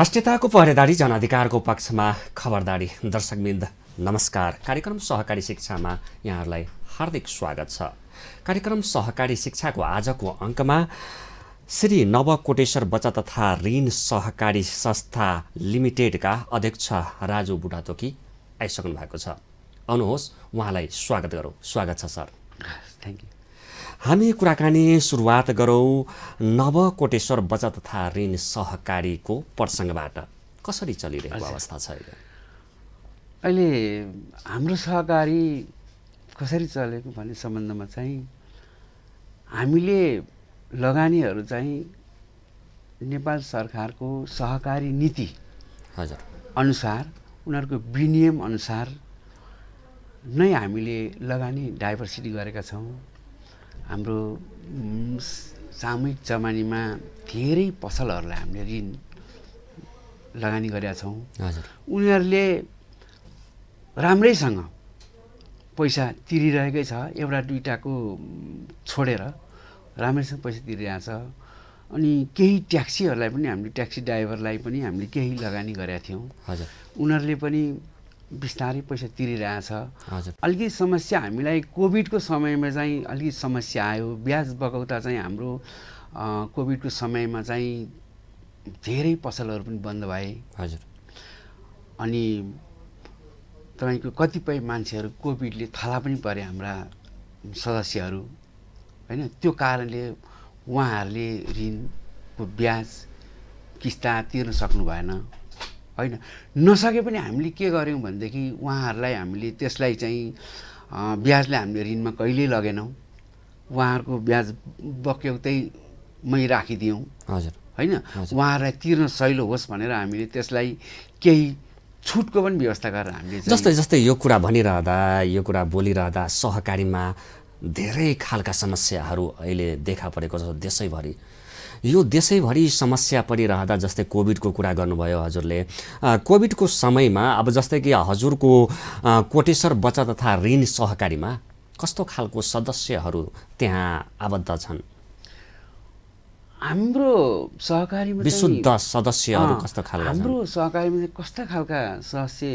राष्ट्रियताको पहरेदारी जनाधिकारको पक्षमा खबरदारी दर्शकबिन्द नमस्कार कार्यक्रम सहकारी शिक्षामा यहाँहरूलाई हार्दिक स्वागत छ कार्यक्रम सहकारी शिक्षाको आजको अङ्कमा श्री नवकोटेश्वर बचत तथा ऋण सहकारी संस्था लिमिटेडका अध्यक्ष राजु बुढातोकी आइसक्नु भएको छ आउनुहोस् उहाँलाई स्वागत गरौँ स्वागत छ सर थ्याङ्क यू हामी कुराकानी सुरुवात गरौँ नवकोटेश्वर बचत तथा ऋण सहकारीको प्रसङ्गबाट कसरी चलिरहेको अवस्था छ अहिले अहिले हाम्रो सहकारी कसरी चलेको भन्ने सम्बन्धमा चाहिँ हामीले लगानीहरू चाहिँ नेपाल सरकारको सहकारी नीति हजुर अनुसार उनीहरूको विनियम अनुसार नै हामीले लगानी डाइभर्सिटी गरेका छौँ हाम्रो सामूहिक जमानीमा धेरै पसलहरूलाई हामीले ऋण लगानी गरेका छौँ उनीहरूले राम्रैसँग पैसा तिरिरहेकै छ एउटा दुइटाको छोडेर राम्रैसँग पैसा छ अनि केही ट्याक्सीहरूलाई पनि हामीले ट्याक्सी ड्राइभरलाई पनि हामीले केही लगानी गरेका थियौँ हजुर उनीहरूले पनि बिस्तारै पैसा तिरिरहेछ अलिकति समस्या हामीलाई कोभिडको समयमा चाहिँ अलिकति समस्या आयो ब्याज बगाउँदा चाहिँ हाम्रो कोभिडको समयमा चाहिँ धेरै पसलहरू पनि बन्द भए हजुर अनि तपाईँको कतिपय मान्छेहरू कोभिडले थला पनि परे हाम्रा सदस्यहरू होइन त्यो कारणले उहाँहरूले ऋणको ब्याज किस्ता तिर्न सक्नु भएन होइन नसके पनि हामीले के गऱ्यौँ भनेदेखि उहाँहरूलाई हामीले त्यसलाई चाहिँ ब्याजले हामीले ऋणमा कहिल्यै लगेनौँ उहाँहरूको ब्याज बक्यौतैमै राखिदियौँ हजुर होइन उहाँहरूलाई तिर्न सहिलो होस् भनेर हामीले त्यसलाई केही छुटको पनि व्यवस्था गरेर हामीले जस्तै जस्तै यो कुरा भनिरहँदा यो कुरा बोलिरहँदा सहकारीमा धेरै खालका समस्याहरू अहिले देखा परेको छ देशैभरि यो देशैभरि समस्या परिरहँदा जस्तै कोभिडको कुरा गर्नुभयो हजुरले कोभिडको समयमा अब जस्तै कि हजुरको कोटेश्वर बचत तथा ऋण सहकारीमा कस्तो खालको सदस्यहरू त्यहाँ आबद्ध छन् हाम्रो सहकारीमा विशुद्ध सदस्यहरू कस्तो खालको हाम्रो सहकारीमा कस्ता खालका सदस्य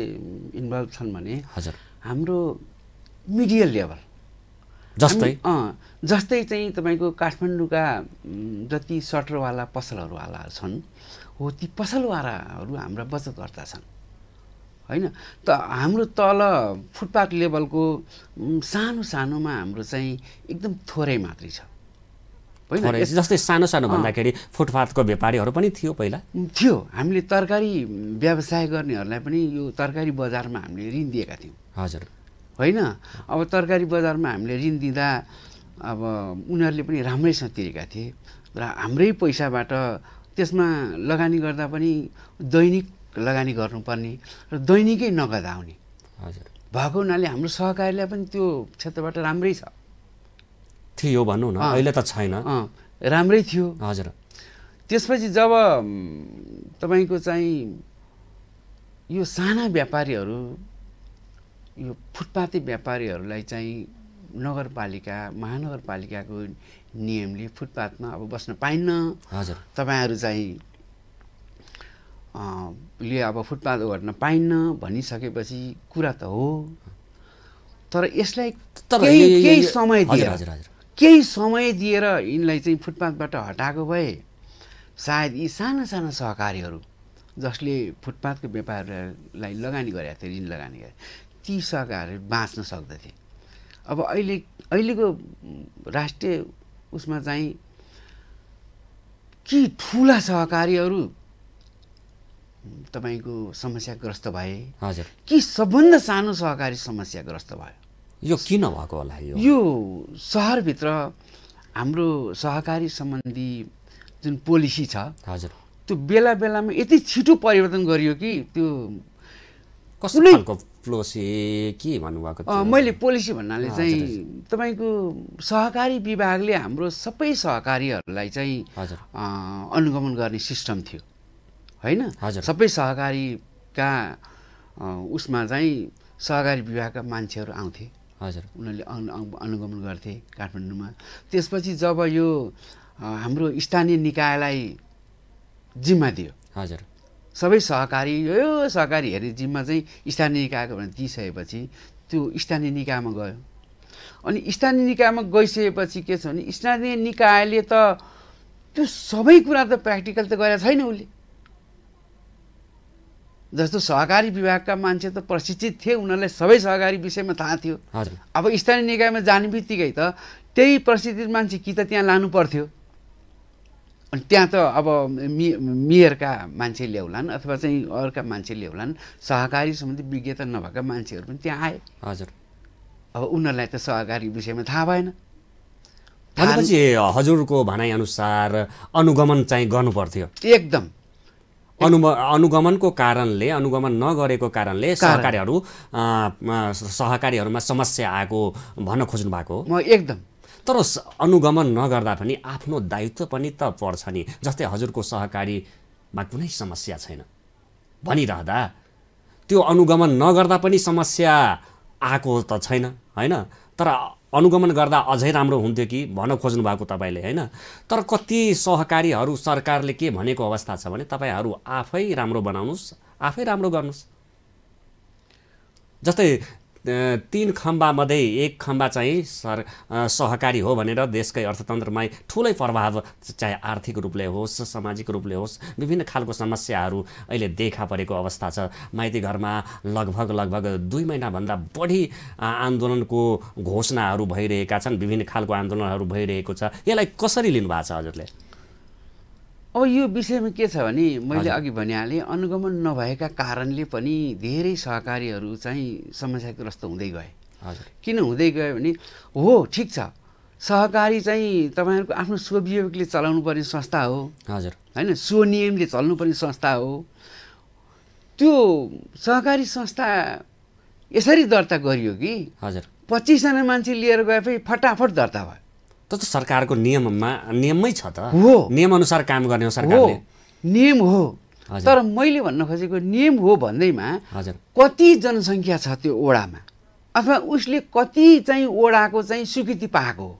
इन्भल्भ छन् भने हजुर हाम्रो मिडियल लेभल जस्तै जस्तै चाहिँ तपाईँको काठमाडौँका जति सटरवाला पसलहरूवाला छन् हो ती पसलवालाहरू हाम्रा बचतकर्ता छन् होइन त हाम्रो तल फुटपाथ लेभलको सानो सानोमा हाम्रो चाहिँ एकदम थोरै मात्रै छ होइन जस्तै सानो सानो भन्दाखेरि फुटपाथको व्यापारीहरू पनि थियो पहिला थियो हामीले तरकारी व्यवसाय गर्नेहरूलाई पनि यो तरकारी बजारमा हामीले ऋण दिएका थियौँ हजुर होइन अब तरकारी बजारमा हामीले ऋण दिँदा अब उनीहरूले पनि राम्रैसँग तिरेका थिए र हाम्रै पैसाबाट त्यसमा लगानी गर्दा पनि दैनिक लगानी गर्नुपर्ने र दैनिकै नगद आउने हजुर भएको हुनाले हाम्रो सहकारीलाई पनि त्यो क्षेत्रबाट राम्रै छ थियो भनौँ न अहिले त छैन राम्रै थियो हजुर त्यसपछि जब तपाईँको चाहिँ यो साना व्यापारीहरू यो फुटपाती व्यापारीहरूलाई चाहिँ नगरपालिका महानगरपालिकाको नियमले फुटपाथमा अब बस्न पाइन्न हजुर तपाईँहरू चाहिँ ले अब फुटपाथ ओर्न पाइन्न भनिसकेपछि कुरा त हो तर यसलाई केही समय दिएर केही समय दिएर यिनलाई चाहिँ फुटपाथबाट हटाएको भए सायद यी साना साना सहकारीहरू जसले फुटपाथको व्यापारलाई लगानी गरेका थिए ऋण लगानी गरे ती सकेर बाँच्न सक्दथे अब अहिले अहिलेको राष्ट्रिय उसमा चाहिँ कि ठुला सहकारीहरू तपाईँको समस्याग्रस्त भए हजुर कि सबभन्दा सानो सहकारी समस्याग्रस्त भयो यो किन भएको होला यो यो सहरभित्र हाम्रो सहकारी सम्बन्धी जुन पोलिसी छ हजुर त्यो बेला बेलामा यति छिटो परिवर्तन गरियो कि त्यो कसैको पोलिसी के भन्नुभएको मैले पोलिसी भन्नाले चाहिँ तपाईँको सहकारी विभागले हाम्रो सबै सहकारीहरूलाई चाहिँ अनुगमन गर्ने सिस्टम थियो होइन सबै सहकारीका उसमा चाहिँ सहकारी विभागका मान्छेहरू आउँथे हजुर उनीहरूले अनुगमन गर्थे काठमाडौँमा त्यसपछि जब यो हाम्रो स्थानीय निकायलाई जिम्मा दियो हजुर सबै सहकारी यो सहकारी हेर्ने जिम्मा चाहिँ स्थानीय निकायको भनेर दिइसकेपछि त्यो स्थानीय निकायमा गयो अनि स्थानीय निकायमा गइसकेपछि के छ भने स्थानीय निकायले त त्यो सबै कुरा त प्र्याक्टिकल त गरेको छैन उसले जस्तो सहकारी विभागका मान्छे त प्रशिक्षित थिए उनीहरूलाई सबै सहकारी विषयमा थाहा थियो अब स्थानीय निकायमा जाने बित्तिकै त त्यही प्रशिक्षित मान्छे कि त त्यहाँ लानु पर्थ्यो अनि त्यहाँ त अब मि मेयरका मान्छे ल्याउलान् अथवा चाहिँ अरूका मान्छे ल्याउलान् सहकारी सम्बन्धी विज्ञता नभएका मान्छेहरू पनि त्यहाँ आए हजुर अब उनीहरूलाई त सहकारी विषयमा थाहा भएन भनेपछि हजुरको भनाइअनुसार अनुगमन चाहिँ गर्नुपर्थ्यो एकदम अनु अनुगमनको कारणले अनुगमन नगरेको कारणले सहकारीहरू सहकारीहरूमा समस्या आएको भन्न खोज्नु भएको हो म एकदम तर अनुगमन नगर्दा पनि आफ्नो दायित्व पनि त पर्छ नि जस्तै हजुरको सहकारीमा कुनै समस्या छैन भनिरहँदा त्यो अनुगमन नगर्दा पनि समस्या आएको त छैन होइन तर अनुगमन गर्दा अझै राम्रो हुन्थ्यो कि भन्न खोज्नु भएको तपाईँले होइन तर कति सहकारीहरू सरकारले के भनेको अवस्था छ भने तपाईँहरू आफै राम्रो बनाउनुहोस् आफै राम्रो गर्नुहोस् जस्तै तिन खम्बामध्ये एक खम्बा चाहिँ सर सहकारी हो भनेर देशकै अर्थतन्त्रमै ठुलै प्रभाव चाहे आर्थिक रूपले होस् सामाजिक रूपले होस् विभिन्न खालको समस्याहरू अहिले देखा परेको अवस्था छ माइती घरमा लगभग लगभग दुई महिनाभन्दा बढी आन्दोलनको घोषणाहरू भइरहेका छन् विभिन्न खालको आन्दोलनहरू भइरहेको छ यसलाई कसरी लिनुभएको छ हजुरले अब यो विषयमा के छ भने मैले अघि भनिहालेँ अनुगमन नभएका कारणले पनि धेरै सहकारीहरू चाहिँ समस्याग्रस्त हुँदै गए किन हुँदै गयो भने हो ठिक छ सहकारी चाहिँ तपाईँहरूको आफ्नो स्वविवेकले पर्ने संस्था हो हजुर होइन स्वनियमले चल्नुपर्ने संस्था हो त्यो सहकारी संस्था यसरी दर्ता गरियो कि हजुर पच्चिसजना मान्छे लिएर गएपछि फटाफट दर्ता भयो त सरकारको नियममा नियममै छ त हो नियमअनुसार काम गर्ने हो सरकारले नियम हो तर मैले भन्न खोजेको नियम हो भन्दैमा हजुर कति जनसङ्ख्या छ त्यो ओडामा अथवा उसले कति चाहिँ ओडाको चाहिँ स्वीकृति पाएको हो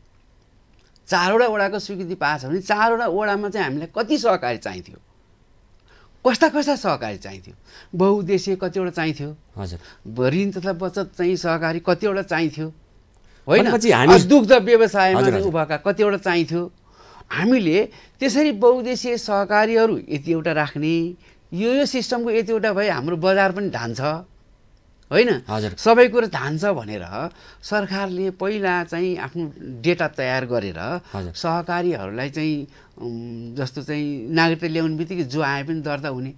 चारवटा ओडाको स्वीकृति पाएको छ भने चारवटा ओडामा चाहिँ हामीलाई कति सहकारी चाहिन्थ्यो कस्ता कस्ता सहकारी चाहिन्थ्यो बहुद्देश्य कतिवटा चाहिन्थ्यो हजुर ऋण तथा बचत चाहिँ सहकारी कतिवटा चाहिन्थ्यो होइन हामी दुग्ध व्यवसायमा उभाका कतिवटा चाहिन्थ्यो हामीले त्यसरी बहुदेशीय सहकारीहरू यति एउटा राख्ने यो यो सिस्टमको यति एउटा भए हाम्रो बजार पनि धान्छ होइन हजुर सबै कुरो धान्छ भनेर सरकारले पहिला चाहिँ आफ्नो डेटा तयार गरेर सहकारीहरूलाई चाहिँ जस्तो चाहिँ नागरिकता ल्याउने बित्तिकै जो आए पनि दर्ता हुने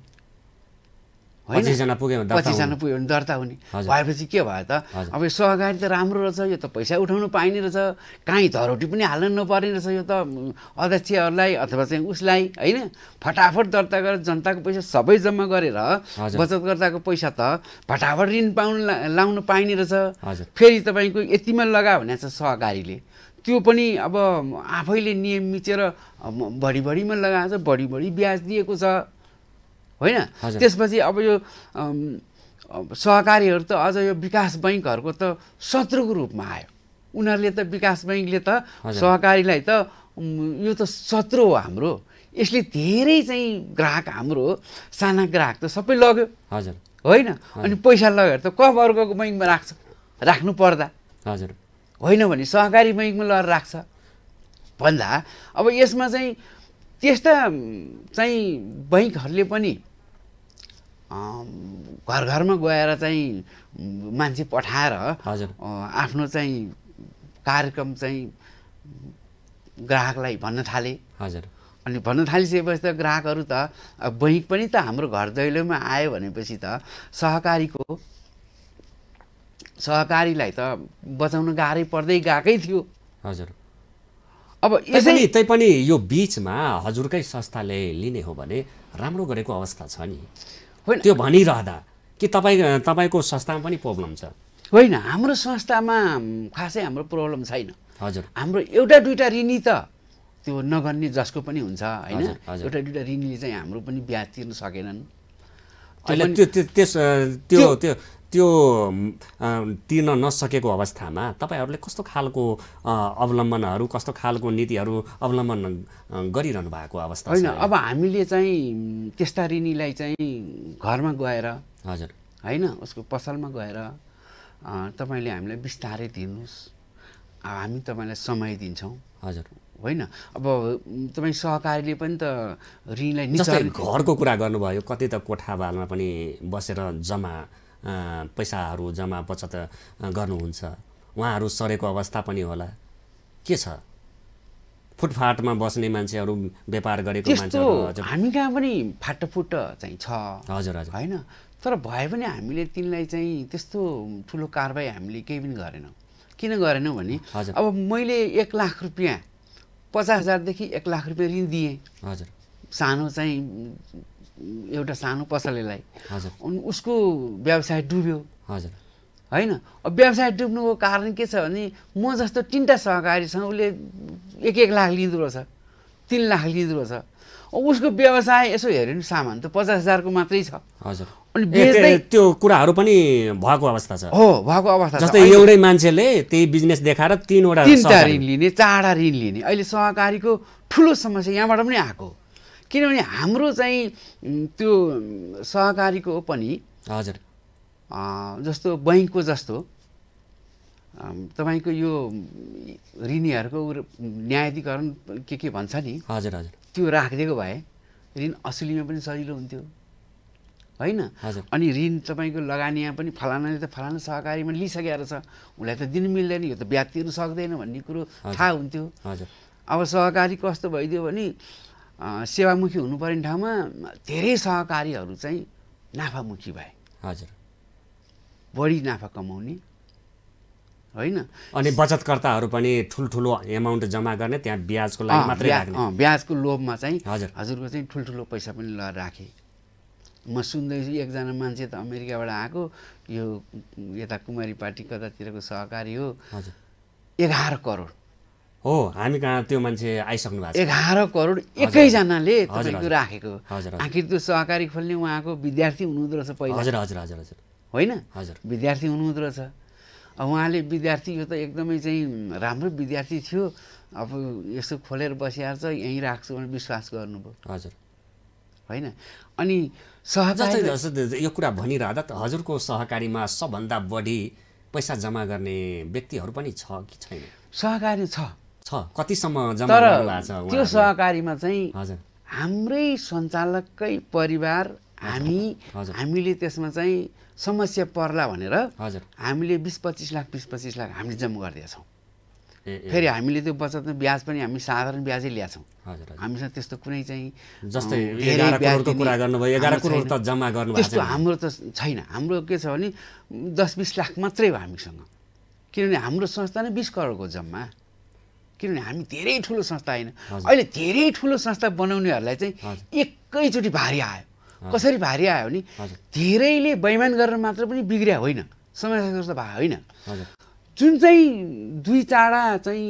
पच्चिसजना पुग्यो पच्चिसजना पुग्यो भने दर्ता हुने भएपछि के भयो त अब यो सहकारी त राम्रो रहेछ यो त पैसा उठाउनु पाइने रहेछ काहीँ धरोटी पनि हाल्न नपर्ने रहेछ यो त अध्यक्षहरूलाई अथवा चाहिँ उसलाई होइन फटाफट दर्ता गरेर जनताको पैसा सबै जम्मा गरेर बचतकर्ताको पैसा त फटाफट ऋण पाउनु लाउनु पाइने रहेछ फेरि तपाईँको यतिमा लगायो भने चाहिँ सहकारीले त्यो पनि अब आफैले नियम मिचेर बढी बढीमा लगाएको छ बढी बढी ब्याज दिएको छ होइन त्यसपछि अब यो सहकारीहरू त अझ यो विकास बैङ्कहरूको त शत्रुको रूपमा आयो उनीहरूले त विकास बैङ्कले त सहकारीलाई त यो त शत्रु हो हाम्रो यसले धेरै चाहिँ ग्राहक हाम्रो साना ग्राहक त सबै लग्यो हजुर होइन अनि पैसा लगेर त क वर्गको बैङ्कमा राख्छ राख्नु पर्दा हजुर होइन भने सहकारी बैङ्कमा लगेर राख्छ भन्दा अब यसमा चाहिँ त्यस्ता चाहिँ बैङ्कहरूले पनि घर घरमा गएर चाहिँ मान्छे पठाएर हजुर आफ्नो चाहिँ कार्यक्रम चाहिँ ग्राहकलाई भन्न थाले हजुर अनि भन्न थालिसकेपछि त ग्राहकहरू त बैङ्क पनि त हाम्रो घर दैलोमा आयो भनेपछि त सहकारीको सहकारीलाई त बचाउन गाह्रै पर्दै गएकै थियो हजुर अब यसरी तैपनि यो बिचमा हजुरकै संस्थाले लिने हो भने राम्रो गरेको अवस्था छ नि होइन त्यो भनिरहँदा कि तपाईँ तपाईँको संस्थामा पनि प्रब्लम छ होइन हाम्रो संस्थामा खासै हाम्रो प्रब्लम छैन हजुर हाम्रो एउटा दुइटा ऋणी त त्यो नगर्ने जसको पनि हुन्छ होइन एउटा दुइटा ऋणीले चाहिँ हाम्रो पनि ब्याज तिर्न सकेनन् त्यो त्यो त्यो त्यो तिर्न नसकेको अवस्थामा तपाईँहरूले कस्तो खालको अवलम्बनहरू कस्तो खालको नीतिहरू अवलम्बन गरिरहनु भएको अवस्था होइन अब हामीले चाहिँ त्यस्ता ऋणीलाई चाहिँ घरमा गएर हजुर होइन उसको पसलमा गएर तपाईँले हामीलाई बिस्तारै दिनुहोस् हामी तपाईँलाई समय दिन्छौँ हजुर होइन अब तपाईँ सहकारीले पनि त ऋणलाई घरको कुरा गर्नुभयो कति त कोठाबालमा पनि बसेर जम्मा पैसाहरू जम्मा बचत गर्नुहुन्छ उहाँहरू सरेको अवस्था पनि होला के छ फुटफाटमा बस्ने मान्छेहरू व्यापार गरेको मान्छेहरू हामी कहाँ पनि फाटफुट चाहिँ छ हजुर हजुर होइन तर भए पनि हामीले तिनलाई चाहिँ त्यस्तो ठुलो कारबाही हामीले केही पनि गरेनौँ किन गरेनौँ भने हजुर अब मैले एक लाख रुपियाँ पचास हजारदेखि एक लाख रुपियाँ ऋण दिएँ हजुर सानो चाहिँ एउटा सानो पसलेलाई हजुर उसको व्यवसाय डुब्यो हजुर होइन अब व्यवसाय डुब्नुको कारण के छ भने म जस्तो तिनवटा सहकारीसँग उसले एक एक लाख लिँदो रहेछ तिन लाख लिँदो रहेछ उसको व्यवसाय यसो हेऱ्यो नि सामान त पचास हजारको मात्रै छ हजुर अनि बेच्दै त्यो कुराहरू पनि भएको अवस्था छ हो भएको अवस्था जस्तै एउटै मान्छेले त्यही बिजनेस देखाएर तिनवटा तिनवटा ऋण लिने चारवटा ऋण लिने अहिले सहकारीको ठुलो समस्या यहाँबाट पनि आएको किनभने हाम्रो चाहिँ त्यो सहकारीको पनि हजुर जस्तो बैङ्कको जस्तो तपाईँको यो ऋणीहरूको न्यायाधिकरण के के भन्छ नि हजुर हजुर त्यो राखिदिएको भए ऋण असुलीमा पनि सजिलो हुन्थ्यो होइन अनि ऋण तपाईँको लगानीमा पनि फलानाले त फलाना सहकारीमा लिइसकेको रहेछ उसलाई त दिनु मिल्दैन यो त ब्याज तिर्नु सक्दैन भन्ने कुरो थाहा हुन्थ्यो हजुर अब सहकारी कस्तो भइदियो भने सेवामुखी हुनुपर्ने ठाउँमा धेरै सहकारीहरू चाहिँ नाफामुखी भए हजुर बढी नाफा कमाउने होइन अनि बचतकर्ताहरू पनि ठुल्ठुलो एमाउन्ट जम्मा गर्ने त्यहाँ ब्याजको लागि मात्रै ब्याजको लोभमा चाहिँ हजुर हजुरको चाहिँ ठुल्ठुलो पैसा पनि ल राखेँ म सुन्दैछु एकजना मान्छे त अमेरिकाबाट आएको यो यता कुमारी पार्टी कतातिरको सहकारी हो एघार करोड हो हामी कहाँ त्यो मान्छे आइसक्नु भएको छ एघार करोड एकैजनाले तपाईँको राखेको आखिर त्यो सहकारी खोल्ने उहाँको विद्यार्थी हुनुहुँदो रहेछ पहिला हजुर हजुर हजुर हजुर होइन हजुर विद्यार्थी हुनुहुँदो रहेछ अब उहाँले विद्यार्थी यो त एकदमै चाहिँ राम्रो विद्यार्थी थियो अब यसो खोलेर बसिहाल्छ यहीँ राख्छु भनेर विश्वास गर्नुभयो हजुर होइन अनि सहकारी यो कुरा भनिरहँदा त हजुरको सहकारीमा सबभन्दा बढी पैसा जम्मा गर्ने व्यक्तिहरू पनि छ कि छैन सहकारी छ छ कतिसम्म जम्मा त्यो सहकारीमा चाहिँ हाम्रै सञ्चालककै परिवार हामी हामीले त्यसमा चाहिँ समस्या पर्ला भनेर हामीले बिस पच्चिस लाख बिस पच्चिस लाख हामीले जम्मा गरिदिएछौँ फेरि हामीले त्यो बचतमा ब्याज पनि हामी साधारण ब्याजै ल्याएको छौँ हामीसँग त्यस्तो कुनै चाहिँ जस्तै त्यस्तो हाम्रो त छैन हाम्रो के छ भने दस बिस लाख मात्रै हो हामीसँग किनभने हाम्रो संस्था नै बिस करोडको जम्मा किनभने हामी धेरै ठुलो संस्था होइन अहिले धेरै ठुलो संस्था बनाउनेहरूलाई चाहिँ एकैचोटि भारी आयो कसरी भारी आयो भने धेरैले बैमान गरेर मात्र पनि बिग्रिया होइन समस्याग्रस्त भए होइन जुन चाहिँ दुई चारवटा चाहिँ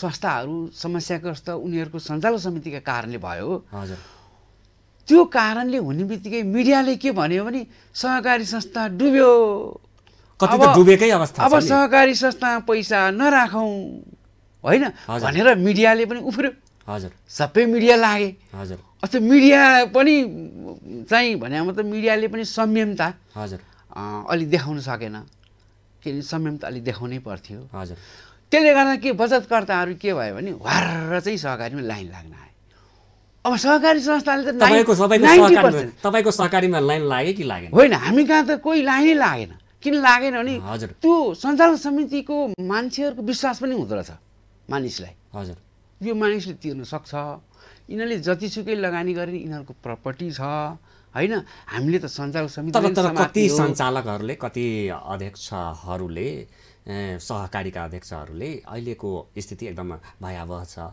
संस्थाहरू समस्याग्रस्त उनीहरूको सञ्चालन समितिका कारणले भयो त्यो कारणले हुने बित्तिकै मिडियाले के भन्यो भने सहकारी संस्था डुब्यो डुबेकै अवस्था अब सहकारी संस्था पैसा नराखौँ होइन भनेर मिडियाले पनि उफ्रियो हजुर सबै मिडिया लागे हजुर अस्ति मिडिया पनि चाहिँ भने मतलब मिडियाले पनि संयमता हजुर अलिक देखाउन सकेन किनभने संयमता अलिक देखाउनै पर्थ्यो हजुर त्यसले गर्दा के बचतकर्ताहरू के भयो भने वार चाहिँ सहकारीमा लाइन लाग्न आयो अब सहकारी संस्थाले त तपाईँको सहकारीमा लाइन लाग्यो कि लागेन होइन हामी कहाँ त कोही लाइनै लागेन किन लागेन भने हजुर त्यो सञ्चालन समितिको मान्छेहरूको विश्वास पनि हुँदो रहेछ मानिसलाई हजुर यो मानिसले तिर्न सक्छ यिनीहरूले जतिसुकै लगानी गरे यिनीहरूको प्रपर्टी छ होइन हामीले त सञ्चालक समिति कति सञ्चालकहरूले कति अध्यक्षहरूले सहकारीका अध्यक्षहरूले अहिलेको स्थिति एकदम भयावह छ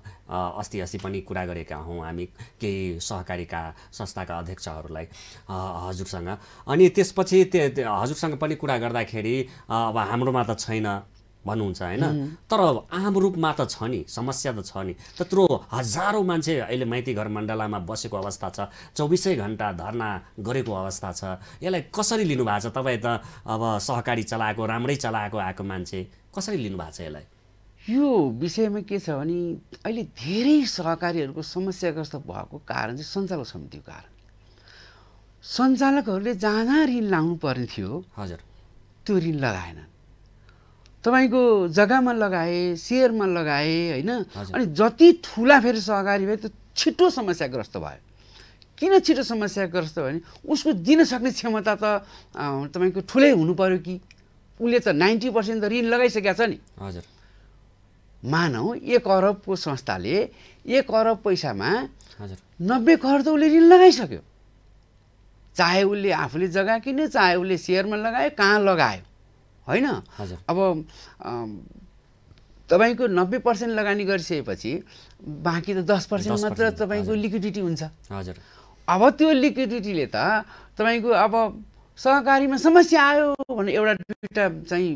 अस्ति अस्ति पनि कुरा गरेका हौँ हामी केही सहकारीका संस्थाका अध्यक्षहरूलाई हजुरसँग अनि त्यसपछि त्यो हजुरसँग पनि कुरा गर्दाखेरि अब हाम्रोमा त छैन भन्नुहुन्छ होइन तर आम रूपमा त छ नि समस्या त छ नि त्यत्रो हजारौँ मान्छे अहिले माइती घर मण्डलामा बसेको अवस्था छ चौबिसै घन्टा धर्ना गरेको अवस्था छ यसलाई कसरी लिनुभएको छ तपाईँ त अब सहकारी चलाएको राम्रै चलाएको आएको मान्छे कसरी लिनुभएको छ यसलाई यो विषयमा के छ भने अहिले धेरै सहकारीहरूको समस्याग्रस्त भएको कारण चाहिँ सञ्चालक समितिको कारण सञ्चालकहरूले जहाँ जहाँ ऋण लाउनु पर्ने थियो हजुर त्यो ऋण लगाएनन् तपाईँको जग्गामा लगाए सेयरमा लगाए होइन अनि जति ठुला फेरि सहकारी भयो त्यो छिटो समस्याग्रस्त भयो किन छिटो समस्याग्रस्त भयो भने उसको दिन सक्ने क्षमता त तपाईँको ठुलै हुनु पऱ्यो कि उसले त नाइन्टी पर्सेन्ट त ऋण लगाइसकेको छ नि हजुर मानौ एक अरबको संस्थाले एक अरब पैसामा हजुर नब्बे करोड त उसले ऋण लगाइसक्यो चाहे उसले आफूले जग्गा किन्यो चाहे उसले सेयरमा लगायो कहाँ लगायो होइन अब तपाईँको नब्बे पर्सेन्ट लगानी गरिसकेपछि बाँकी त दस पर्सेन्ट मात्र तपाईँको लिक्विडिटी हुन्छ हजुर अब त्यो लिक्विडिटीले त तपाईँको अब सहकारीमा समस्या आयो भने एउटा दुईवटा चाहिँ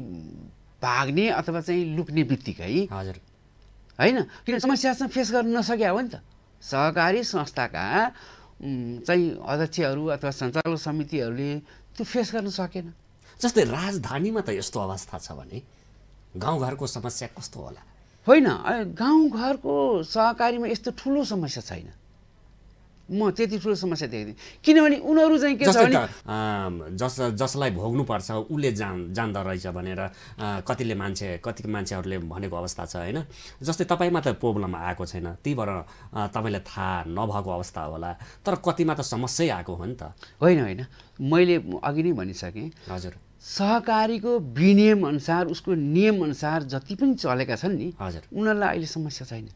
भाग्ने अथवा चाहिँ लुक्ने बित्तिकै हजुर होइन किन समस्यासँग फेस गर्न नसक्या हो नि त सहकारी संस्थाका चाहिँ अध्यक्षहरू अथवा सञ्चालक समितिहरूले त्यो फेस गर्न सकेन जस्तै राजधानीमा त यस्तो अवस्था छ भने गाउँघरको समस्या कस्तो होला होइन गाउँघरको सहकारीमा यस्तो ठुलो समस्या छैन म त्यति ठुलो समस्या देख्दिनँ किनभने उनीहरू चाहिँ के छ भने जस जसलाई भोग्नुपर्छ उसले जान जान्दो रहेछ भनेर कतिले मान्छे कति मान्छेहरूले भनेको अवस्था छ होइन जस्तै तपाईँमा त प्रोब्लम आएको छैन त्यही भएर तपाईँलाई थाहा नभएको अवस्था होला तर कतिमा त समस्या आएको हो नि त होइन होइन मैले अघि नै भनिसकेँ हजुर सहकारीको विनियम अनुसार उसको नियम अनुसार जति पनि चलेका छन् नि हजुर उनीहरूलाई अहिले समस्या छैन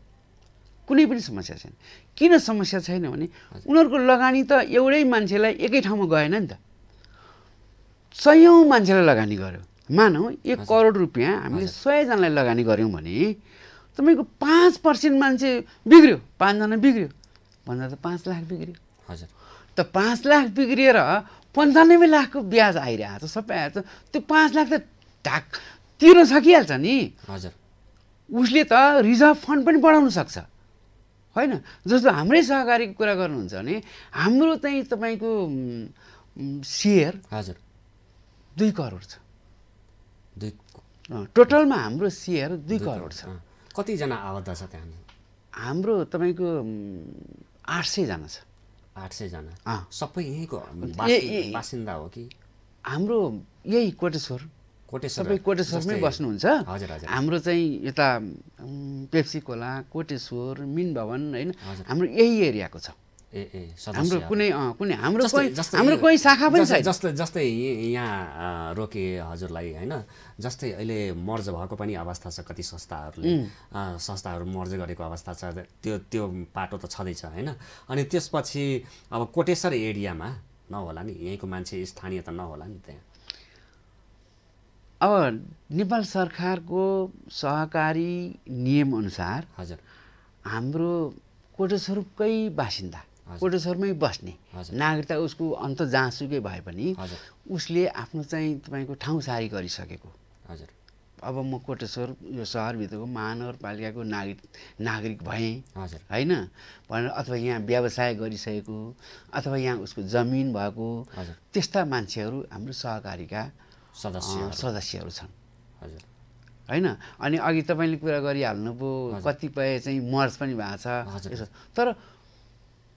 कुनै पनि समस्या छैन किन समस्या छैन भने उनीहरूको लगानी त एउटै मान्छेलाई एकै ठाउँमा गएन नि त सयौँ मान्छेलाई लगानी गऱ्यो मानौँ एक करोड रुपियाँ हामीले सयजनालाई लगानी गऱ्यौँ भने तपाईँको पाँच पर्सेन्ट मान्छे बिग्रियो पाँचजना बिग्रियो भन्दा त पाँच लाख बिग्रियो हजुर त पाँच लाख बिग्रिएर पन्चानब्बे लाखको ब्याज आइरहेको छ सबै आइरहेको त्यो पाँच लाख त ढाक तिर्न सकिहाल्छ नि हजुर उसले त रिजर्भ फन्ड पनि बढाउन सक्छ होइन जस्तो हाम्रै सहकारीको कुरा गर्नुहुन्छ भने हाम्रो चाहिँ तपाईँको सेयर हजुर दुई करोड छ दुई टोटलमा हाम्रो सेयर दुई करोड छ कतिजना आबद्ध छ त्यहाँ हाम्रो तपाईँको आठ सयजना छ आठ सयजना सबै यहीँको बासिन्दा हो कि हाम्रो यही कोटेश्वर कोटेश्वर सबै कोटेश्वरमै बस्नुहुन्छ हजुर हजुर हाम्रो चाहिँ यता पेप्सी कोला कोटेश्वर मिन भवन होइन हाम्रो यही एरियाको छ हाम्रो कुनै कुनै हाम्रो हाम्रो कोही शाखा पनि छैन जस्तै जस्तै यहाँ रोके हजुरलाई होइन जस्तै अहिले मर्ज भएको पनि अवस्था छ कति संस्थाहरूले संस्थाहरू मर्ज गरेको अवस्था छ त्यो त्यो पाटो त छँदैछ होइन अनि त्यसपछि अब कोटेश्वर एरियामा नहोला नि यहीँको मान्छे स्थानीय त नहोला नि त्यहाँ अब नेपाल सरकारको सहकारी नियमअनुसार हजुर हाम्रो कोटेश्वरकै बासिन्दा कोटेश्वरमै बस्ने नागरिकता उसको अन्त जहाँसुकै भए पनि उसले आफ्नो चाहिँ तपाईँको ठाउँ सारी गरिसकेको हजुर अब म कोटेश्वर यो सहरभित्रको महानगरपालिकाको नागरिक नागरिक भएँ हजुर होइन भनेर अथवा यहाँ व्यवसाय गरिसकेको अथवा यहाँ उसको जमिन भएको त्यस्ता मान्छेहरू हाम्रो सहकारीका सदस्य सदस्यहरू छन् हजुर होइन अनि अघि तपाईँले कुरा गरिहाल्नुभयो कतिपय चाहिँ मर्ज पनि भएको छ तर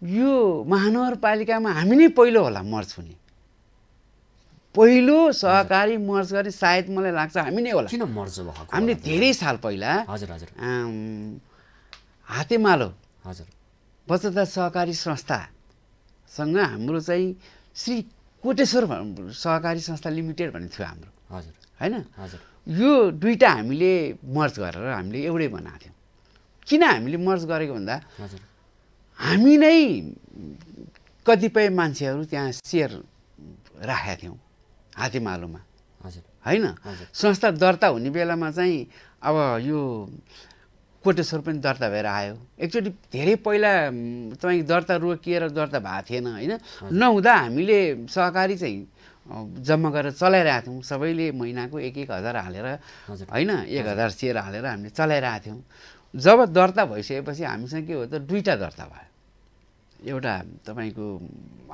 यो महानगरपालिकामा हामी नै पहिलो होला मर्च हुने पहिलो सहकारी मर्च गर्ने सायद मलाई लाग्छ हामी नै होला किन मर्च भएको हामीले धेरै साल पहिला हजुर हजुर हातेमालो हजुर बचत सहकारी संस्थासँग हाम्रो चाहिँ श्री कोटेश्वर सहकारी संस्था लिमिटेड भन्ने थियो हाम्रो हजुर होइन हजुर यो दुइटा हामीले मर्च गरेर हामीले एउटै बनाएको थियौँ किन हामीले मर्च गरेको भन्दा हजुर हामी नै कतिपय मान्छेहरू त्यहाँ सेयर राखेका थियौँ हातेमालोमा होइन संस्था दर्ता हुने बेलामा चाहिँ अब यो कोटेश्वर पनि दर्ता भएर आयो एकचोटि धेरै पहिला तपाईँ दर्ता रोकिएर दर्ता भएको थिएन होइन नहुँदा हामीले सहकारी चाहिँ जम्मा गरेर चलाइरहेको थियौँ सबैले महिनाको एक एक हजार हालेर होइन एक हजार सेयर हालेर हामीले चलाइरहेको थियौँ जब दर्ता भइसकेपछि हामीसँग के हो त दुईवटा दर्ता भयो एउटा तपाईँको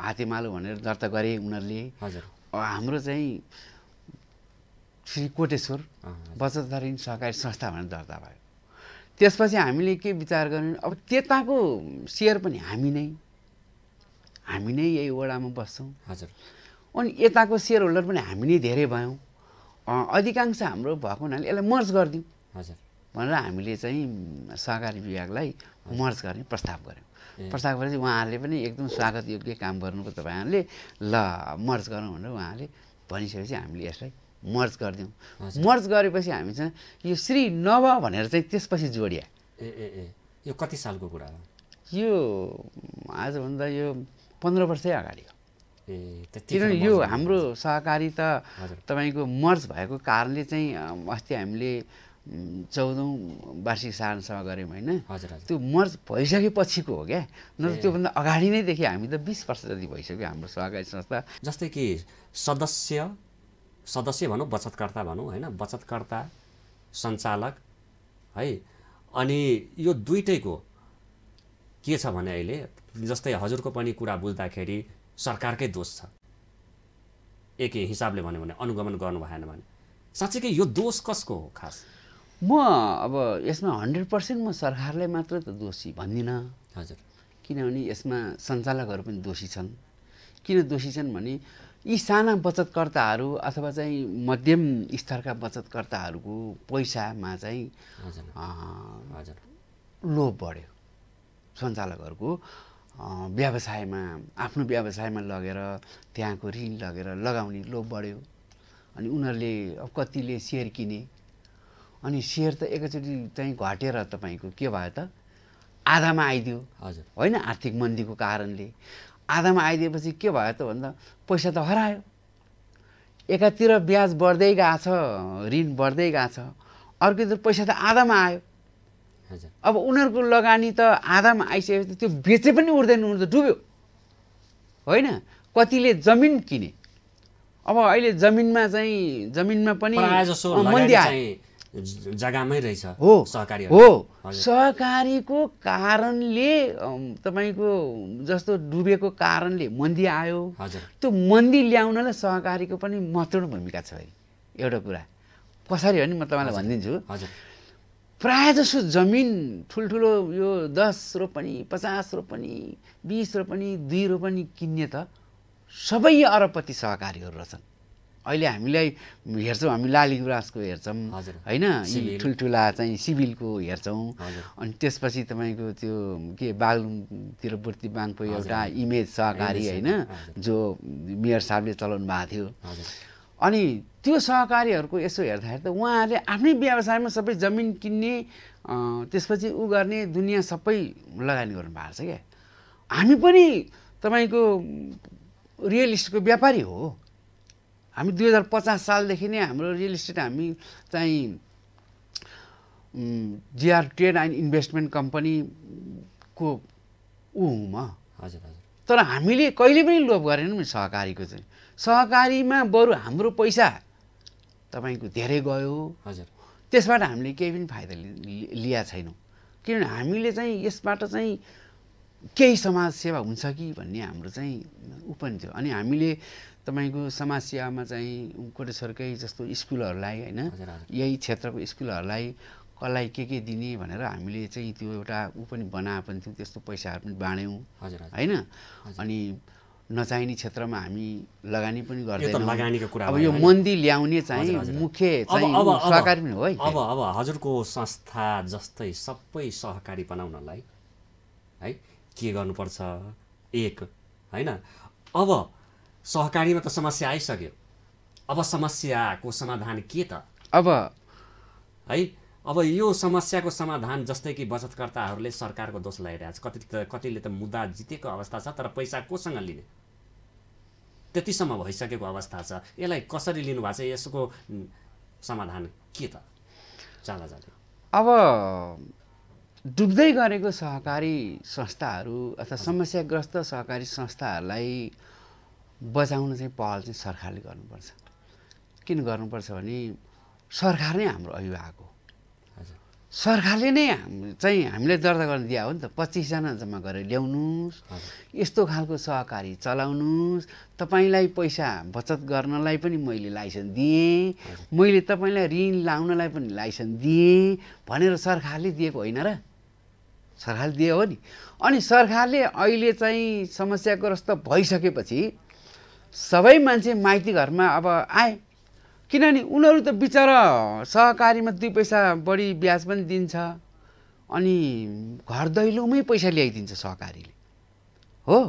हातेमालो भनेर दर्ता गरे उनीहरूले हजुर हाम्रो चाहिँ श्री कोटेश्वर बचतधारीण सहकारी संस्था भनेर दर्ता भयो त्यसपछि हामीले के विचार गर्यौँ अब त्यताको सेयर पनि हामी नै हामी नै यही वडामा बस्छौँ हजुर अनि यताको सेयर होल्डर पनि हामी नै धेरै भयौँ अधिकांश हाम्रो भएको हुनाले यसलाई मर्ज गरिदिउँ हजुर भनेर हामीले चाहिँ सहकारी विभागलाई मर्ज गर्ने प्रस्ताव गऱ्यौँ प्रस्ताव गरेपछि उहाँहरूले पनि एकदम स्वागत योग्य काम गर्नुभयो तपाईँहरूले ल मर्ज गरौँ भनेर उहाँले भनिसकेपछि हामीले यसलाई मर्ज गरिदिउँ मर्ज गरेपछि हामी चाहिँ यो श्री नव भनेर चाहिँ त्यसपछि जोडिया ए ए ए यो कति सालको कुरा हो यो आजभन्दा यो पन्ध्र वर्षै अगाडि हो किनभने यो हाम्रो सहकारी त तपाईँको मर्ज भएको कारणले चाहिँ अस्ति हामीले चौधौँ वार्षिक साधारण साधनसभा गऱ्यौँ होइन त्यो मर्ज भइसकेपछिको हो क्या न त्योभन्दा अगाडि नै नैदेखि हामी त बिस वर्ष जति भइसक्यो हाम्रो सहकारी संस्था जस्तै कि सदस्य सदस्य भनौँ बचतकर्ता भनौँ होइन बचतकर्ता सञ्चालक है अनि यो दुइटैको के छ भने अहिले जस्तै हजुरको पनि कुरा बुझ्दाखेरि सरकारकै दोष छ एक हिसाबले भन्यो भने अनुगमन गर्नु भएन भने साँच्चीकै यो दोष कसको हो खास म अब यसमा हन्ड्रेड पर्सेन्ट म सरकारलाई मात्र त दोषी भन्दिनँ हजुर किनभने यसमा सञ्चालकहरू पनि दोषी छन् किन दोषी छन् भने यी साना बचतकर्ताहरू अथवा चाहिँ मध्यम स्तरका बचतकर्ताहरूको पैसामा चाहिँ लोभ बढ्यो सञ्चालकहरूको व्यवसायमा आफ्नो व्यवसायमा लगेर त्यहाँको ऋण लगेर लगाउने लोभ बढ्यो अनि उनीहरूले अब कतिले सेयर किने अनि सेयर त एकैचोटि चाहिँ घटेर तपाईँको के भयो त आधामा आइदियो हजुर होइन आर्थिक मन्दीको कारणले आधामा आइदिएपछि के भयो त भन्दा पैसा त हरायो एकातिर ब्याज बढ्दै गएको छ ऋण बढ्दै गएको छ अर्कोतिर पैसा त आधामा आयो हजुर अब उनीहरूको लगानी त आधामा आइसकेपछि त्यो बेचे पनि उठ्दैन उनीहरू त डुब्यो होइन कतिले जमिन किने अब अहिले जमिनमा चाहिँ जमिनमा पनि मन्दी आयो जग्गामै रहेछ हो सहकारी हो सहकारीको कारणले तपाईँको जस्तो डुबेको कारणले मन्दी आयो हजुर त्यो मन्दी ल्याउनलाई सहकारीको पनि महत्त्वपूर्ण भूमिका छ है एउटा कुरा कसरी हो नि म तपाईँलाई भनिदिन्छु हजुर प्रायः जसो जमिन ठुल्ठुलो यो दस रोपनी पचास रोपनी बिस रोपनी दुई रोपनी किन्ने त सबै अरबपति सहकारीहरू रहेछन् अहिले हामीलाई हेर्छौँ हामी लाली गुराँसको हेर्छौँ होइन ठुल्ठुला चाहिँ सिभिलको हेर्छौँ अनि त्यसपछि तपाईँको त्यो के बागलुङतिर बुर्ती बाङको एउटा इमेज सहकारी होइन जो मेयर साहबले चलाउनु भएको थियो अनि त्यो सहकारीहरूको यसो हेर्दाखेरि त उहाँहरूले आफ्नै व्यवसायमा सबै जमिन किन्ने त्यसपछि ऊ गर्ने दुनियाँ सबै लगानी गर्नु भएको छ क्या हामी पनि तपाईँको रियल इस्टेटको व्यापारी हो हामी दुई हजार पचास सालदेखि नै हाम्रो रियल इस्टेट हामी चाहिँ जिआर ट्रेड एन्ड इन्भेस्टमेन्ट कम्पनीको ऊ हुँ म हजुर हजुर तर हामीले कहिले पनि लोभ गरेनौँ नि सहकारीको चाहिँ सहकारीमा बरु हाम्रो पैसा तपाईँको धेरै गयो हजुर त्यसबाट हामीले केही पनि फाइदा लिया छैनौँ किनभने हामीले चाहिँ यसबाट चाहिँ केही समाजसेवा हुन्छ कि भन्ने हाम्रो चाहिँ ऊ पनि थियो अनि हामीले तपाईँको समाजसेवामा चाहिँ कोटेश्वरकै जस्तो स्कुलहरूलाई होइन यही क्षेत्रको स्कुलहरूलाई कसलाई के के दिने भनेर हामीले चाहिँ त्यो एउटा ऊ पनि बनाए पनि थियौँ त्यस्तो पैसाहरू पनि बाँड्यौँ होइन अनि नचाहिने क्षेत्रमा हामी लगानी पनि गर्दैनौँ अब यो मन्दी ल्याउने चाहिँ मुख्य चाहिँ सहकारी पनि हो है अब अब हजुरको संस्था जस्तै सबै सहकारी बनाउनलाई है के गर्नुपर्छ एक होइन अब सहकारीमा त समस्या आइसक्यो अब समस्याको समाधान के त अब है अब यो समस्याको समाधान जस्तै कि बचतकर्ताहरूले सरकारको दोष लगाइरहेको छ कति त कतिले त मुद्दा जितेको अवस्था छ तर पैसा कोसँग लिने त्यतिसम्म भइसकेको अवस्था छ यसलाई कसरी लिनुभएको छ यसको समाधान के त चाँदा जाँदा अब डुब्दै गरेको सहकारी संस्थाहरू अथवा समस्याग्रस्त सहकारी संस्थाहरूलाई बचाउन चाहिँ पहल चाहिँ सरकारले गर्नुपर्छ किन गर्नुपर्छ भने सरकार नै हाम्रो अभिभावक हो सरकारले नै चाहिँ हामीले दर्ता गर्न दिया हो नि त पच्चिसजना जम्मा गरेर ल्याउनुहोस् यस्तो खालको सहकारी चलाउनुहोस् तपाईँलाई पैसा बचत गर्नलाई पनि मैले लाइसेन्स दिएँ मैले तपाईँलाई ऋण लाउनलाई पनि लाइसेन्स दिएँ भनेर सरकारले दिएको होइन र सरकारले दियो हो नि अनि सरकारले अहिले चाहिँ समस्याको समस्याग्रस्त भइसकेपछि सबै मान्छे माइती घरमा अब आए किनभने उनीहरू त बिचरा सहकारीमा दुई पैसा बढी ब्याज पनि दिन्छ अनि घर दैलोमै पैसा ल्याइदिन्छ सहकारीले हो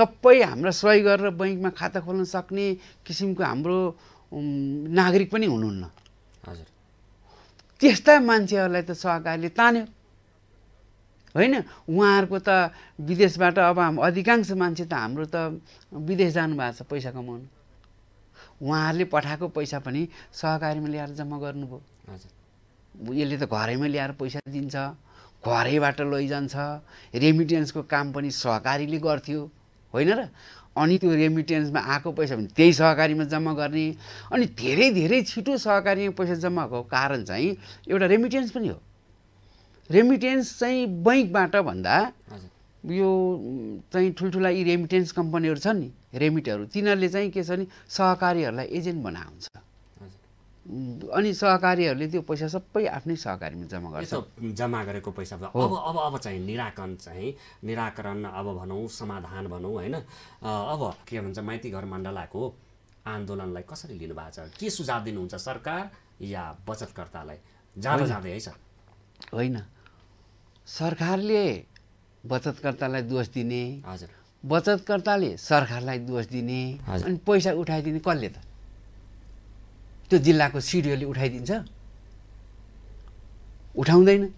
सबै हाम्रा सही गरेर बैङ्कमा खाता खोल्न सक्ने किसिमको हाम्रो नागरिक पनि हुनुहुन्न हजुर त्यस्ता मान्छेहरूलाई त सहकारीले तान्यो होइन उहाँहरूको त विदेशबाट अब हाम्रो अधिकांश मान्छे त हाम्रो त विदेश जानुभएको छ पैसा कमाउनु उहाँहरूले पठाएको पैसा पनि सहकारीमा ल्याएर जम्मा गर्नुभयो हजुर यसले त घरैमा ल्याएर पैसा दिन्छ घरैबाट लैजान्छ रेमिटेन्सको काम पनि सहकारीले गर्थ्यो होइन र अनि त्यो रेमिटेन्समा आएको पैसा पनि त्यही सहकारीमा जम्मा गर्ने अनि धेरै धेरै छिटो सहकारीमा पैसा जम्मा भएको कारण चाहिँ एउटा रेमिटेन्स पनि हो रेमिटेन्स चाहिँ बैङ्कबाट भन्दा यो चाहिँ ठुल्ठुला यी रेमिटेन्स कम्पनीहरू छन् नि रेमिटहरू तिनीहरूले चाहिँ के छ भने सहकारीहरूलाई एजेन्ट हुन्छ अनि सहकारीहरूले त्यो पैसा सबै आफ्नै सहकारीमा जम्मा गर्छ जम्मा गरेको पैसा अब अब अब चाहिँ निराकरण चाहिँ निराकरण अब भनौँ समाधान भनौँ होइन अब के भन्छ माइती घर मण्डलाको आन्दोलनलाई कसरी लिनुभएको छ के सुझाव दिनुहुन्छ सरकार या बचतकर्तालाई जाँदा जाँदै है सर होइन सरकारले बचतकर्तालाई दोष दिने हजुर बचतकर्ताले सरकारलाई दोष दिने अनि पैसा उठाइदिने कसले त त्यो जिल्लाको सिडिओले उठाइदिन्छ उठाउँदैन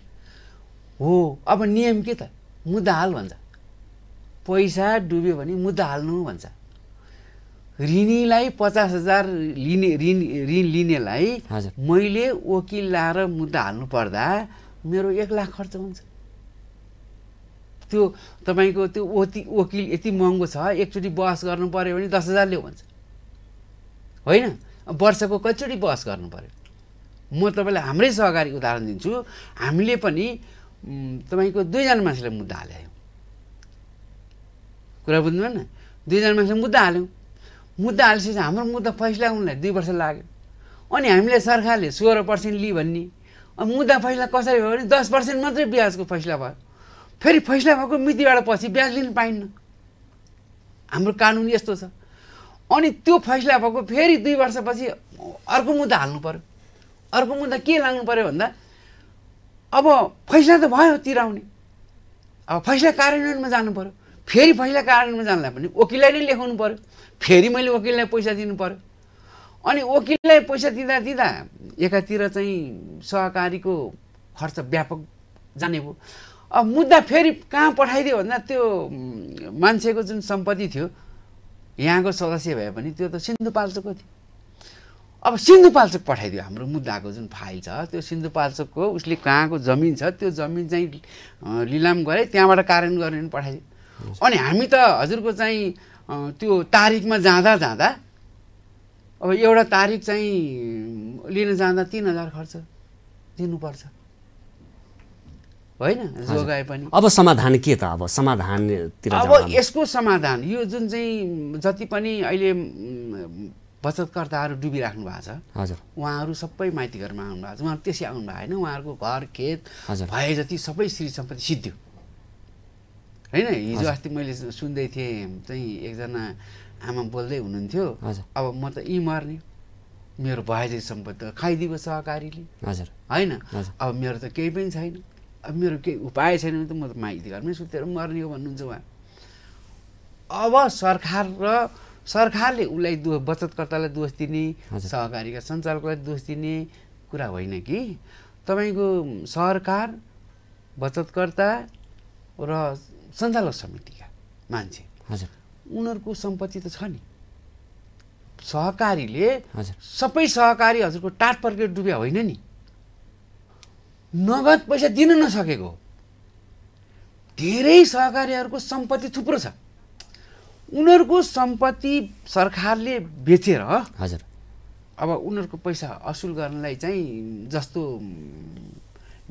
हो अब नियम के त मुद्दा हाल भन्छ पैसा डुब्यो भने मुद्दा हाल्नु भन्छ ऋणीलाई पचास हजार लिने ऋण ऋण लिनेलाई मैले वकिल लाएर मुद्दा हाल्नु पर्दा मेरो एक लाख खर्च हुन्छ त्यो तपाईँको त्यो ओति वकिल यति महँगो छ एकचोटि बहस गर्नु पऱ्यो भने दस हजारले हुन्छ होइन वर्षको कतिचोटि बहस गर्नु पऱ्यो म तपाईँलाई हाम्रै सहकारी उदाहरण दिन्छु हामीले पनि तपाईँको दुईजना मान्छेलाई मुद्दा हाल्यायौँ कुरा बुझ्नुभएन दुईजना मान्छे मुद्दा हाल्यौँ मुद्दा हालिसकेपछि हाम्रो मुद्दा फैसला हुनलाई दुई वर्ष लाग्यो अनि हामीले सरकारले सोह्र पर्सेन्ट लियो भन्ने मुद्दा फैसला कसरी भयो भने दस पर्सेन्ट मात्रै ब्याजको फैसला भयो फेरि फैसला भएको मितिबाट पछि ब्याज लिन पाइन्न हाम्रो कानुन यस्तो छ अनि त्यो फैसला भएको फेरि दुई वर्षपछि अर्को मुद्दा हाल्नु पऱ्यो अर्को मुद्दा के लाग्नु पऱ्यो भन्दा अब फैसला त भयो तिराउने अब फैसला कार्यान्वयनमा जानु पऱ्यो फेरि फैसला कार्यान्वयनमा जानुलाई पनि वकिललाई नै लेखाउनु पऱ्यो फेरि मैले वकिललाई पैसा दिनु पऱ्यो अनि वकिललाई पैसा दिँदा दिँदा एकातिर चाहिँ सहकारीको खर्च व्यापक जाने भयो अब मुद्दा फेरि कहाँ पठाइदियो भन्दा त्यो मान्छेको जुन सम्पत्ति थियो यहाँको सदस्य भए पनि त्यो त सिन्धुपाल्चोकको थियो अब सिन्धुपाल्चोक पठाइदियो हाम्रो मुद्दाको जुन फाइल छ त्यो सिन्धुपाल्चोकको उसले कहाँको जमिन छ त्यो जमिन चाहिँ लिलाम गरे त्यहाँबाट कारण गर्ने पठाइदियो अनि हामी त हजुरको चाहिँ त्यो तारिकमा जाँदा जाँदा अब एउटा तारिक चाहिँ लिन जाँदा तिन हजार खर्च दिनुपर्छ होइन जोगाए पनि अब समाधान के त अब समाधान अब यसको समाधान यो जुन चाहिँ जति पनि अहिले बचतकर्ताहरू डुबिराख्नु भएको छ हजुर उहाँहरू सबै माइती घरमा आउनु भएको छ उहाँहरू त्यसै आउनु भएको होइन उहाँहरूको घर खेत भए जति सबै श्री सम्पत्ति सिद्धियो होइन हिजो अस्ति मैले सुन्दै थिएँ चाहिँ एकजना आमा बोल्दै हुनुहुन्थ्यो अब म त यहीँ मर्ने मेरो भए सम्पत्ति खाइदिएको सहकारीले हजुर होइन अब मेरो त केही पनि छैन अब मेरो केही उपाय छैन भने त म त माइती घरमै सुतेर मर्ने हो भन्नुहुन्छ उहाँ अब सरकार र सरकारले उसलाई दो बचतकर्तालाई दोष दिने सहकारीका सञ्चालकलाई दोष दिने कुरा होइन कि तपाईँको सरकार बचतकर्ता र सञ्चालक समितिका मान्छे हजुर उनीहरूको सम्पत्ति त छ नि सहकारीले सबै सहकारी हजुरको टाट पर्केर डुब्या होइन नि नगद पैसा दिन नसकेको धेरै सहकारीहरूको सम्पत्ति थुप्रो छ उनीहरूको सम्पत्ति सरकारले बेचेर हजुर अब उनीहरूको पैसा असुल गर्नलाई चाहिँ जस्तो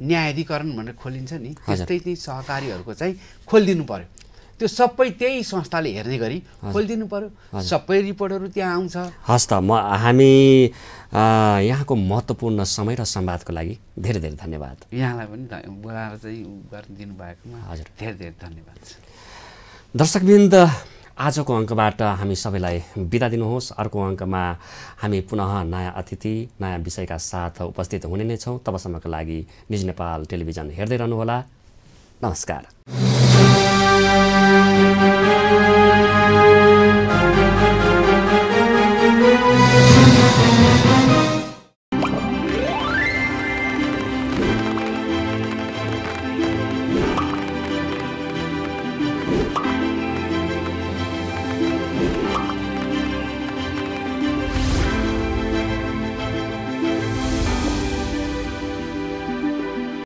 न्यायाधिकरण भनेर खोलिन्छ नि त्यस्तै चाहिँ सहकारीहरूको चाहिँ खोलिदिनु पर्यो त्यो सबै त्यही संस्थाले हेर्ने गरी खोलिदिनु पऱ्यो सबै रिपोर्टहरू त्यहाँ आउँछ हस् त म हामी यहाँको महत्त्वपूर्ण समय र संवादको लागि धेरै धेरै धन्यवाद यहाँलाई पनि बोलाएर चाहिँ गरिदिनु भएकोमा हजुर धेरै धेरै धन्यवाद दर्शकवृन्द आजको अङ्कबाट हामी सबैलाई बिदा दिनुहोस् अर्को अङ्कमा हामी पुनः नयाँ अतिथि नयाँ विषयका साथ उपस्थित हुने नै छौँ तबसम्मको लागि निज नेपाल टेलिभिजन हेर्दै रहनुहोला नमस्कार Música